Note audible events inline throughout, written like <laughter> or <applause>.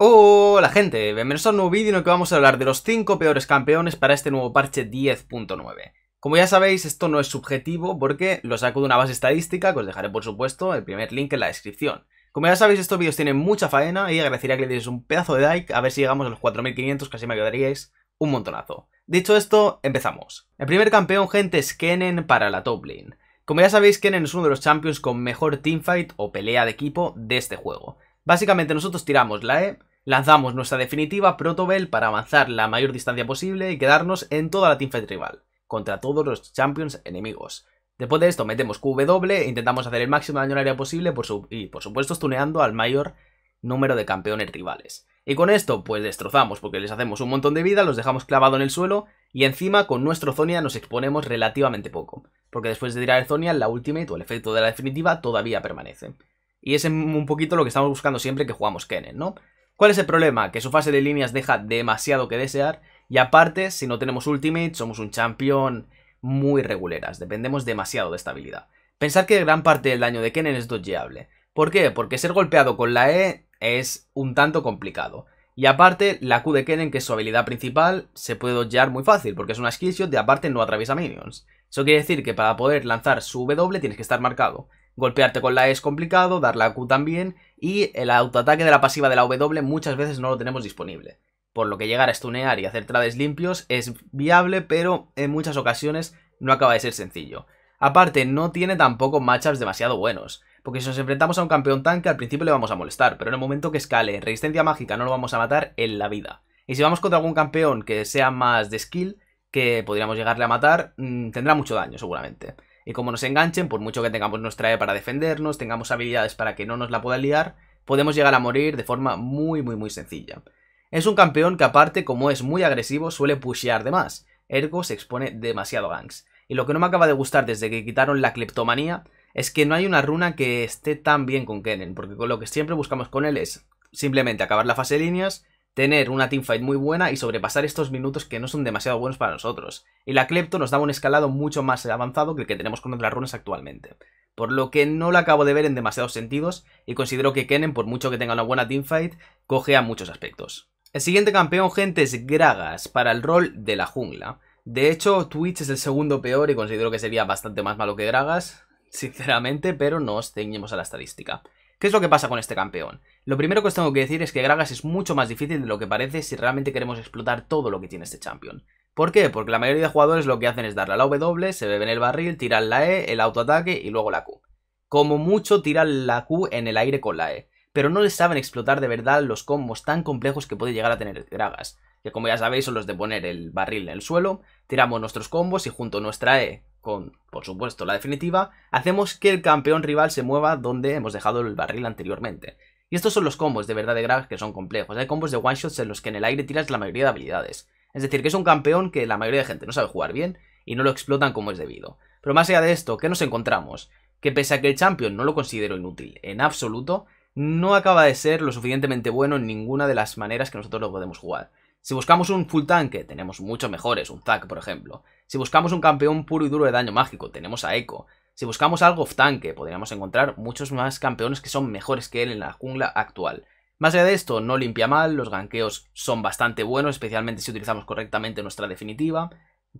Hola gente, bienvenidos a un nuevo vídeo en el que vamos a hablar de los 5 peores campeones para este nuevo parche 10.9. Como ya sabéis, esto no es subjetivo porque lo saco de una base estadística, que os dejaré por supuesto el primer link en la descripción. Como ya sabéis, estos vídeos tienen mucha faena y agradecería que le deis un pedazo de like, a ver si llegamos a los 4500, que así me ayudaríais un montonazo. Dicho esto, empezamos. El primer campeón, gente, es Kennen para la top lane. Como ya sabéis, Kennen es uno de los champions con mejor teamfight o pelea de equipo de este juego. Básicamente nosotros tiramos la E, Lanzamos nuestra definitiva Protobel para avanzar la mayor distancia posible y quedarnos en toda la teamfight rival, contra todos los champions enemigos. Después de esto metemos QW e intentamos hacer el máximo daño al área posible por y por supuesto stuneando al mayor número de campeones rivales. Y con esto pues destrozamos porque les hacemos un montón de vida, los dejamos clavado en el suelo y encima con nuestro Zonia nos exponemos relativamente poco, porque después de tirar el Zonia la ultimate o el efecto de la definitiva todavía permanece. Y es un poquito lo que estamos buscando siempre que jugamos Kennen, ¿no? ¿Cuál es el problema? Que su fase de líneas deja demasiado que desear y aparte, si no tenemos ultimate, somos un champion muy reguleras, dependemos demasiado de esta habilidad. Pensar que gran parte del daño de Kennen es dodgeable. ¿Por qué? Porque ser golpeado con la E es un tanto complicado. Y aparte, la Q de Kennen, que es su habilidad principal, se puede dodgear muy fácil, porque es una skillshot y aparte no atraviesa minions. Eso quiere decir que para poder lanzar su W tienes que estar marcado. Golpearte con la E es complicado, dar la Q también, y el autoataque de la pasiva de la W muchas veces no lo tenemos disponible. Por lo que llegar a stunear y hacer traves limpios es viable, pero en muchas ocasiones no acaba de ser sencillo. Aparte, no tiene tampoco matchups demasiado buenos, porque si nos enfrentamos a un campeón tanque al principio le vamos a molestar, pero en el momento que escale resistencia mágica no lo vamos a matar en la vida. Y si vamos contra algún campeón que sea más de skill, que podríamos llegarle a matar, mm, tendrá mucho daño seguramente. Y como nos enganchen, por mucho que tengamos nuestra E para defendernos, tengamos habilidades para que no nos la pueda liar, podemos llegar a morir de forma muy muy muy sencilla. Es un campeón que aparte, como es muy agresivo, suele pushear de más, ergo se expone demasiado a ganks. Y lo que no me acaba de gustar desde que quitaron la cleptomanía es que no hay una runa que esté tan bien con Kennen, porque con lo que siempre buscamos con él es simplemente acabar la fase de líneas tener una teamfight muy buena y sobrepasar estos minutos que no son demasiado buenos para nosotros. Y la Klepto nos da un escalado mucho más avanzado que el que tenemos con las runas actualmente. Por lo que no lo acabo de ver en demasiados sentidos y considero que Kennen, por mucho que tenga una buena teamfight, coge a muchos aspectos. El siguiente campeón, gente, es Gragas, para el rol de la jungla. De hecho, Twitch es el segundo peor y considero que sería bastante más malo que Gragas, sinceramente, pero no os ceñimos a la estadística. ¿Qué es lo que pasa con este campeón? Lo primero que os tengo que decir es que Gragas es mucho más difícil de lo que parece si realmente queremos explotar todo lo que tiene este champion. ¿Por qué? Porque la mayoría de jugadores lo que hacen es darle a la W, se beben el barril, tiran la E, el autoataque y luego la Q. Como mucho tiran la Q en el aire con la E, pero no les saben explotar de verdad los combos tan complejos que puede llegar a tener Gragas, que como ya sabéis son los de poner el barril en el suelo, tiramos nuestros combos y junto nuestra E con, por supuesto, la definitiva, hacemos que el campeón rival se mueva donde hemos dejado el barril anteriormente. Y estos son los combos de verdad de Graves que son complejos. Hay combos de one shots en los que en el aire tiras la mayoría de habilidades. Es decir, que es un campeón que la mayoría de gente no sabe jugar bien y no lo explotan como es debido. Pero más allá de esto, ¿qué nos encontramos? Que pese a que el champion no lo considero inútil en absoluto, no acaba de ser lo suficientemente bueno en ninguna de las maneras que nosotros lo podemos jugar. Si buscamos un full tanque, tenemos muchos mejores, un Zac por ejemplo. Si buscamos un campeón puro y duro de daño mágico, tenemos a Echo. Si buscamos algo off tanque, podríamos encontrar muchos más campeones que son mejores que él en la jungla actual. Más allá de esto, no limpia mal, los ganqueos son bastante buenos, especialmente si utilizamos correctamente nuestra definitiva.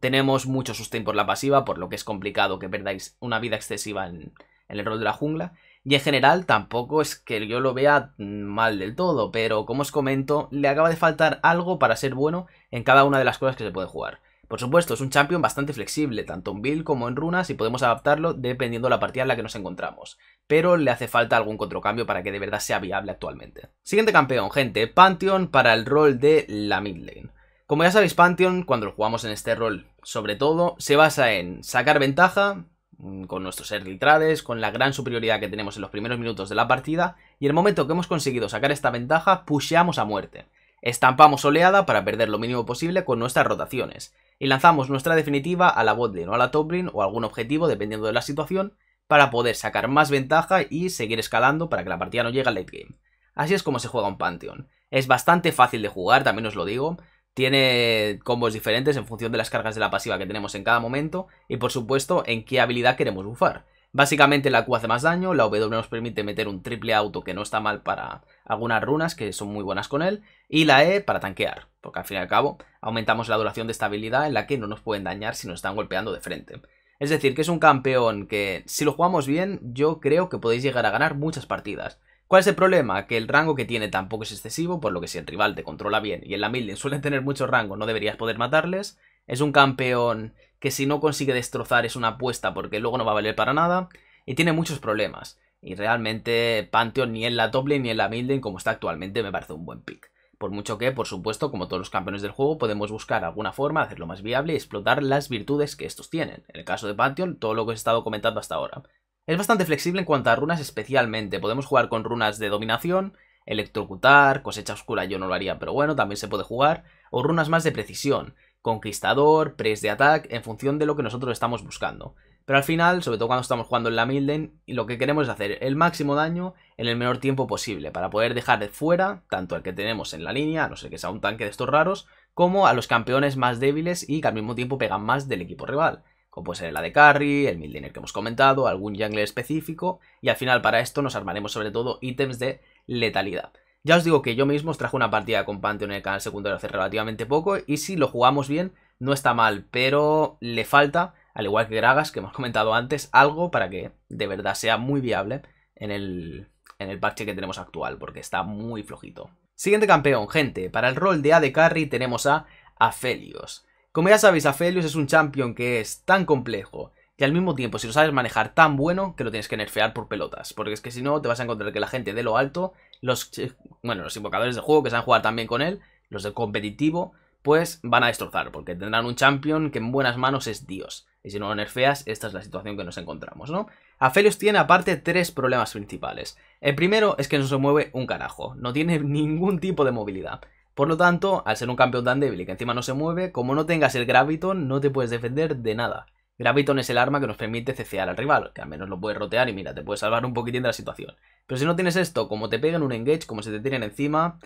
Tenemos mucho sustain por la pasiva, por lo que es complicado que perdáis una vida excesiva en el rol de la jungla. Y en general tampoco es que yo lo vea mal del todo, pero como os comento, le acaba de faltar algo para ser bueno en cada una de las cosas que se puede jugar. Por supuesto, es un champion bastante flexible, tanto en build como en runas, y podemos adaptarlo dependiendo de la partida en la que nos encontramos. Pero le hace falta algún controcambio para que de verdad sea viable actualmente. Siguiente campeón, gente, Pantheon para el rol de la mid lane. Como ya sabéis, Pantheon, cuando lo jugamos en este rol, sobre todo, se basa en sacar ventaja, Mm, con nuestros Erlitrades, con la gran superioridad que tenemos en los primeros minutos de la partida, y el momento que hemos conseguido sacar esta ventaja, pusheamos a muerte. Estampamos oleada para perder lo mínimo posible con nuestras rotaciones, y lanzamos nuestra definitiva a la botlane o a la Toplin o algún objetivo dependiendo de la situación, para poder sacar más ventaja y seguir escalando para que la partida no llegue al late game. Así es como se juega un Pantheon. Es bastante fácil de jugar, también os lo digo, tiene combos diferentes en función de las cargas de la pasiva que tenemos en cada momento y por supuesto en qué habilidad queremos bufar. Básicamente la Q hace más daño, la W nos permite meter un triple auto que no está mal para algunas runas que son muy buenas con él y la E para tanquear, porque al fin y al cabo aumentamos la duración de esta habilidad en la que no nos pueden dañar si nos están golpeando de frente. Es decir, que es un campeón que si lo jugamos bien yo creo que podéis llegar a ganar muchas partidas. ¿Cuál es el problema? Que el rango que tiene tampoco es excesivo, por lo que si el rival te controla bien y en la Midlane suelen tener mucho rango, no deberías poder matarles. Es un campeón que si no consigue destrozar es una apuesta porque luego no va a valer para nada y tiene muchos problemas. Y realmente Pantheon ni en la doble ni en la mid como está actualmente me parece un buen pick. Por mucho que, por supuesto, como todos los campeones del juego, podemos buscar alguna forma de hacerlo más viable y explotar las virtudes que estos tienen. En el caso de Pantheon, todo lo que os he estado comentando hasta ahora. Es bastante flexible en cuanto a runas especialmente, podemos jugar con runas de dominación, electrocutar, cosecha oscura yo no lo haría, pero bueno, también se puede jugar, o runas más de precisión, conquistador, press de ataque, en función de lo que nosotros estamos buscando. Pero al final, sobre todo cuando estamos jugando en la y lo que queremos es hacer el máximo daño en el menor tiempo posible, para poder dejar de fuera tanto al que tenemos en la línea, no sé que sea un tanque de estos raros, como a los campeones más débiles y que al mismo tiempo pegan más del equipo rival como puede ser la de carry, el mid que hemos comentado, algún jungler específico, y al final para esto nos armaremos sobre todo ítems de letalidad. Ya os digo que yo mismo os traje una partida con Pantheon en el canal secundario hace relativamente poco, y si lo jugamos bien, no está mal, pero le falta, al igual que Gragas, que hemos comentado antes, algo para que de verdad sea muy viable en el, en el parche que tenemos actual, porque está muy flojito. Siguiente campeón, gente, para el rol de AD Carry tenemos a Aphelios. Como ya sabéis, Aphelios es un champion que es tan complejo que al mismo tiempo, si lo sabes manejar tan bueno, que lo tienes que nerfear por pelotas. Porque es que si no, te vas a encontrar que la gente de lo alto, los, eh, bueno, los invocadores de juego que saben jugar también con él, los de competitivo, pues van a destrozar. Porque tendrán un champion que en buenas manos es Dios. Y si no lo nerfeas, esta es la situación que nos encontramos, ¿no? Aphelios tiene aparte tres problemas principales. El primero es que no se mueve un carajo, no tiene <laughs> ningún tipo de movilidad. Por lo tanto, al ser un campeón tan débil y que encima no se mueve, como no tengas el Graviton, no te puedes defender de nada. Graviton es el arma que nos permite cecear al rival, que al menos lo puedes rotear y mira, te puede salvar un poquitín de la situación. Pero si no tienes esto, como te pegan un engage, como se te tiran encima,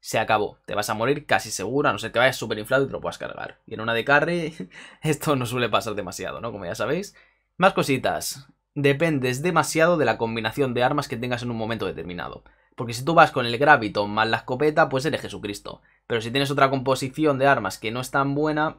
se acabó. Te vas a morir casi segura, no sé, que vayas super inflado y te lo puedas cargar. Y en una de carry, <laughs> esto no suele pasar demasiado, ¿no? Como ya sabéis. Más cositas. Dependes demasiado de la combinación de armas que tengas en un momento determinado. Porque si tú vas con el Graviton más la escopeta, pues eres Jesucristo. Pero si tienes otra composición de armas que no es tan buena,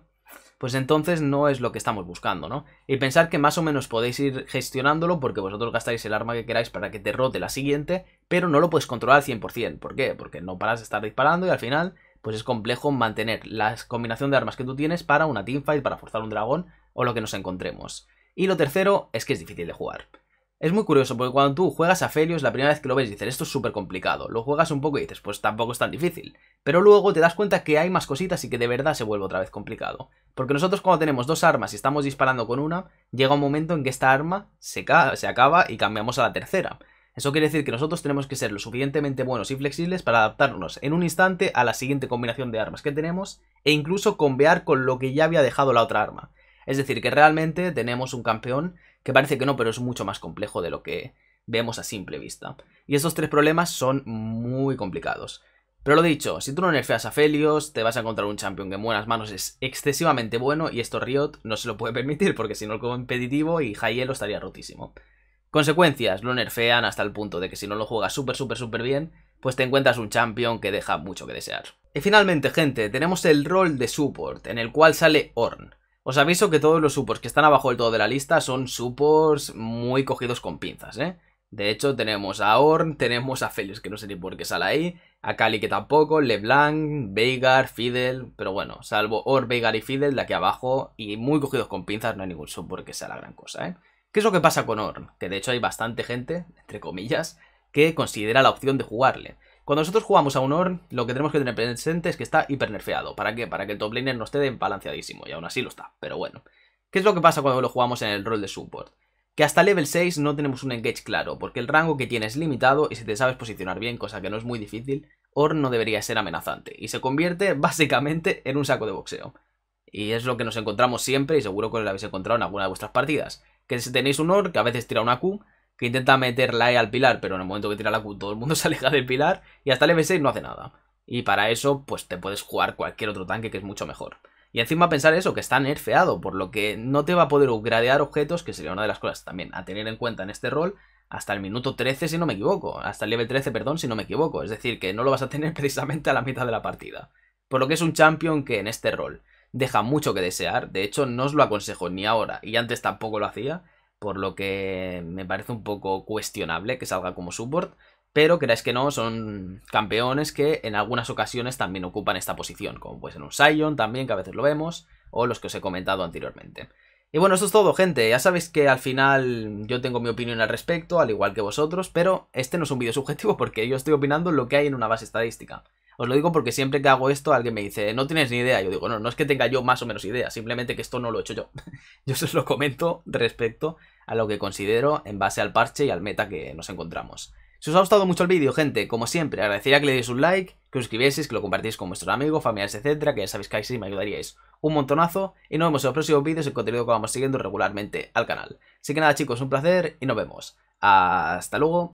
pues entonces no es lo que estamos buscando, ¿no? Y pensar que más o menos podéis ir gestionándolo porque vosotros gastáis el arma que queráis para que te rote la siguiente, pero no lo puedes controlar al 100%. ¿Por qué? Porque no paras de estar disparando y al final pues es complejo mantener la combinación de armas que tú tienes para una teamfight, para forzar un dragón o lo que nos encontremos. Y lo tercero es que es difícil de jugar. Es muy curioso, porque cuando tú juegas a Felios, la primera vez que lo ves dices, esto es súper complicado. Lo juegas un poco y dices, pues tampoco es tan difícil. Pero luego te das cuenta que hay más cositas y que de verdad se vuelve otra vez complicado. Porque nosotros cuando tenemos dos armas y estamos disparando con una, llega un momento en que esta arma se, se acaba y cambiamos a la tercera. Eso quiere decir que nosotros tenemos que ser lo suficientemente buenos y flexibles para adaptarnos en un instante a la siguiente combinación de armas que tenemos e incluso convear con lo que ya había dejado la otra arma. Es decir, que realmente tenemos un campeón que parece que no, pero es mucho más complejo de lo que vemos a simple vista. Y estos tres problemas son muy complicados. Pero lo dicho, si tú no nerfeas a Felios, te vas a encontrar un champion que en buenas manos es excesivamente bueno y esto Riot no se lo puede <laughs> permitir porque si no el competitivo y Hielo estaría rotísimo. Consecuencias, lo nerfean hasta el punto de que si no lo juegas súper súper súper bien, pues te encuentras un champion que deja mucho que desear. Y finalmente gente, tenemos el rol de support en el cual sale Orn. Os aviso que todos los supports que están abajo del todo de la lista son supports muy cogidos con pinzas, ¿eh? De hecho, tenemos a Orn, tenemos a Felix que no sé ni por qué sale ahí, a Cali que tampoco, Leblanc, Veigar, Fidel, pero bueno, salvo Orn, Veigar y Fidel de aquí abajo, y muy cogidos con pinzas, no hay ningún support que sea la gran cosa, ¿eh? ¿Qué es lo que pasa con Orn? Que de hecho hay bastante gente, entre comillas, que considera la opción de jugarle. Cuando nosotros jugamos a un Orn, lo que tenemos que tener presente es que está hipernerfeado. ¿Para qué? Para que el top laner no esté balanceadísimo, y aún así lo está, pero bueno. ¿Qué es lo que pasa cuando lo jugamos en el rol de support? que hasta level 6 no tenemos un engage claro, porque el rango que tienes es limitado y si te sabes posicionar bien, cosa que no es muy difícil, Orn no debería ser amenazante, y se convierte <laughs> básicamente en un saco de boxeo. Y es lo que nos encontramos siempre y seguro que lo habéis encontrado en alguna de vuestras partidas, que si tenéis un Orn que a veces tira una Q, que intenta meter la E al pilar, pero en el momento que tira la Q todo el mundo se <laughs> aleja del pilar y hasta el level 6 no hace nada. Y para eso, pues te puedes jugar cualquier otro tanque que es mucho mejor. Y encima pensar eso, que está nerfeado, por lo que no te va a poder upgradear objetos, que sería una de las cosas también a tener en cuenta en este rol, hasta el minuto 13 si no me equivoco, hasta el level 13, perdón, si no me equivoco, es decir, que no lo vas a tener <laughs> precisamente a la mitad de la partida. Por lo que es un champion que en este rol deja mucho que desear, de hecho no os lo aconsejo ni ahora y antes tampoco lo hacía, por lo que me parece un poco cuestionable que salga como support, pero creáis que no, son campeones que en algunas ocasiones también ocupan esta posición, como pues en un Sion también, que a veces lo vemos, o los que os he comentado anteriormente. Y bueno, esto es todo, gente. Ya sabéis que al final yo tengo mi opinión al respecto, al igual que vosotros, pero este no es un vídeo subjetivo porque yo estoy opinando lo que hay en una base estadística. Os lo digo porque siempre que hago esto alguien me dice, no tienes ni idea. Yo digo, no, no es que tenga yo más o menos idea, simplemente que esto no lo he hecho yo. <laughs> yo os lo comento respecto a lo que considero en base al parche y al meta que nos encontramos. Si os ha gustado mucho el vídeo, gente, como siempre, agradecería que le deis un like, que os suscribieseis, que lo compartís con vuestros amigos, familiares, etcétera, que ya sabéis que sí me ayudaríais un montonazo. Y nos vemos en los próximos vídeos y contenido que vamos siguiendo regularmente al canal. Así que nada, chicos, un placer y nos vemos. Hasta luego.